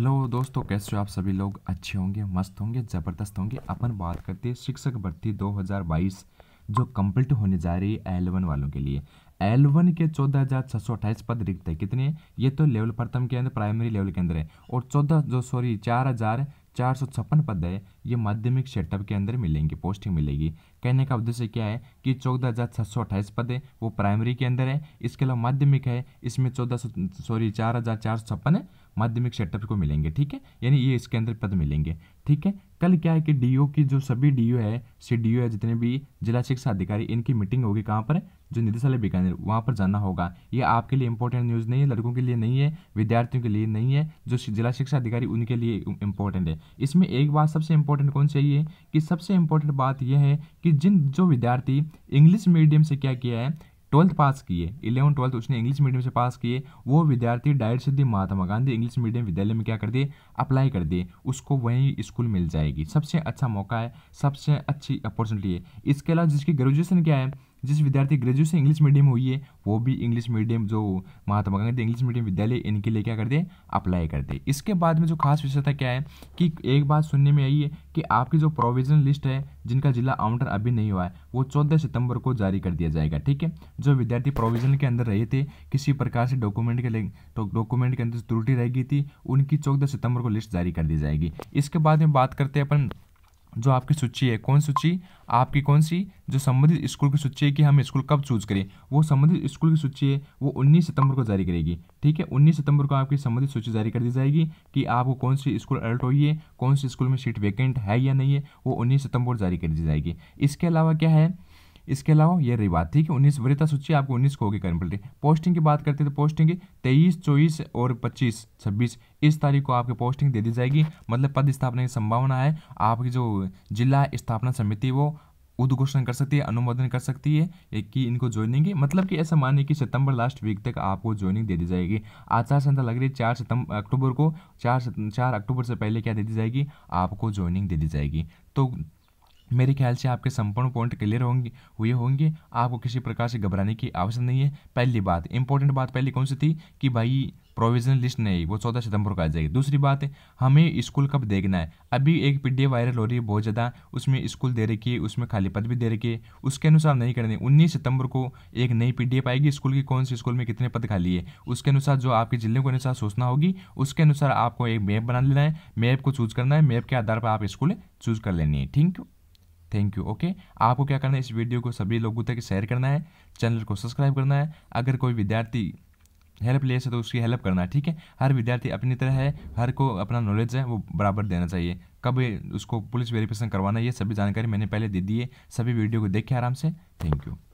Hello दोस्तों कैसे हो आप सभी लोग अच्छे होंगे मस्त होंगे ज़बरदस्त होंगे अपन बात करते हैं शिक्षक भर्ती 2022 जो कंप्लीट होने जा रही है एल वालों के लिए एल के चौदह हज़ार छः सौ अट्ठाईस पद रिक्त है कितने है? ये तो लेवल प्रथम के अंदर प्राइमरी लेवल के अंदर है और चौदह जो सॉरी चार हज़ार चार सौ छप्पन पद है ये माध्यमिक सेटअप के अंदर मिलेंगे पोस्टिंग मिलेगी कहने का उद्देश्य क्या है कि चौदह हज़ार छः सौ अट्ठाईस पद है वो प्राइमरी के अंदर है इसके अलावा माध्यमिक है इसमें चौदह सौ सॉरी चार हज़ार चार सौ छप्पन है माध्यमिक सेटअप को मिलेंगे ठीक है यानी ये इसके अंदर पद मिलेंगे ठीक है कल क्या है कि डीओ की जो सभी डीओ है सी डीओ है जितने भी जिला शिक्षा अधिकारी इनकी मीटिंग होगी कहाँ पर जो निदेशालय बीकानेर वहाँ पर जाना होगा ये आपके लिए इंपॉर्टेंट न्यूज़ नहीं है लड़कों के लिए नहीं है विद्यार्थियों के लिए नहीं है जो जिला शिक्षा अधिकारी उनके लिए इंपॉर्टेंट है इसमें एक बात सबसे इंपॉर्टेंट कौन चाहिए कि सबसे इंपॉर्टेंट बात यह है कि जिन जो विद्यार्थी इंग्लिश मीडियम से क्या किया है ट्वेल्थ पास किए इलेवन ट्वेल्थ उसने इंग्लिश मीडियम से पास किए वो विद्यार्थी डायरेक्ट सिद्धि महात्मा गांधी इंग्लिश मीडियम विद्यालय में क्या कर दिए अप्लाई कर दिए उसको वहीं स्कूल मिल जाएगी सबसे अच्छा मौका है सबसे अच्छी अपॉर्चुनिटी है इसके अलावा जिसकी ग्रेजुएशन क्या है जिस विद्यार्थी ग्रेजुएशन इंग्लिश मीडियम हुई है वो भी इंग्लिश मीडियम जो महात्मा गांधी इंग्लिश मीडियम विद्यालय इनके लिए क्या कर दे अप्लाई कर दे इसके बाद में जो खास विषयता क्या है कि एक बात सुनने में आई है कि आपकी जो प्रोविजन लिस्ट है जिनका जिला आउंटर अभी नहीं हुआ है वो चौदह सितंबर को जारी कर दिया जाएगा ठीक है जो विद्यार्थी प्रोविजन के अंदर रहे थे किसी प्रकार से डॉक्यूमेंट के तो डॉक्यूमेंट के अंदर त्रुटि रह गई थी उनकी चौदह सितंबर को लिस्ट जारी कर दी जाएगी इसके बाद में बात करते हैं अपन जो आपकी सूची है कौन सूची आपकी कौन सी जो संबंधित स्कूल की सूची है कि हम स्कूल कब चूज करें वो संबंधित स्कूल की सूची है वो 19 सितंबर को जारी करेगी ठीक है 19 सितंबर को आपकी संबंधित सूची जारी कर दी जाएगी कि आपको कौन सी स्कूल अलर्ट हुई है कौन सी स्कूल में सीट वैकेंट है या नहीं है वो उन्नीस सितंबर जारी कर दी जाएगी इसके अलावा क्या है इसके अलावा ये रही बात ठीक है उन्नीस वरीयता सूची आपको उन्नीस को होगी करनी पोस्टिंग की बात करते हैं तो पोस्टिंग तेईस चौबीस और पच्चीस छब्बीस इस तारीख को आपकी पोस्टिंग दे दी जाएगी मतलब पद स्थापना की संभावना है आपकी जो जिला स्थापना समिति वो उद्घोषण कर सकती है अनुमोदन कर सकती है कि इनको ज्वाइनिंग है मतलब कि ऐसा मानिए कि सितंबर लास्ट वीक तक आपको ज्वाइनिंग दे दी जाएगी आचार संहिता लग रही है चार सितंबर अक्टूबर को चार चार अक्टूबर से पहले क्या दे दी जाएगी आपको ज्वाइनिंग दे दी जाएगी तो मेरे ख्याल से आपके संपूर्ण पॉइंट क्लियर होंगे हुए होंगे आपको किसी प्रकार से घबराने की आवश्यकता नहीं है पहली बात इंपॉर्टेंट बात पहली कौन सी थी कि भाई प्रोविजनल लिस्ट नहीं वो चौदह सितंबर को आ जाएगी दूसरी बात है हमें स्कूल कब देखना है अभी एक पी वायरल हो रही है बहुत ज़्यादा उसमें स्कूल दे रखी है उसमें खाली पद भी दे रखी है उसके अनुसार नहीं करने उन्नीस सितंबर को एक नई पी आएगी स्कूल की कौन सी स्कूल में कितने पद खाली है उसके अनुसार जो आपके जिले के अनुसार सोचना होगी उसके अनुसार आपको एक मैप बना लेना है मैप को चूज करना है मैप के आधार पर आप स्कूल चूज कर लेनी है ठीक थैंक यू ओके आपको क्या करना है इस वीडियो को सभी लोगों तक शेयर करना है चैनल को सब्सक्राइब करना है अगर कोई विद्यार्थी हेल्प ले सकते तो उसकी हेल्प करना है ठीक है हर विद्यार्थी अपनी तरह है हर को अपना नॉलेज है वो बराबर देना चाहिए कब उसको पुलिस वेरिफिकेशन करवाना ये सभी जानकारी मैंने पहले दे दी है सभी वीडियो को देखे आराम से थैंक यू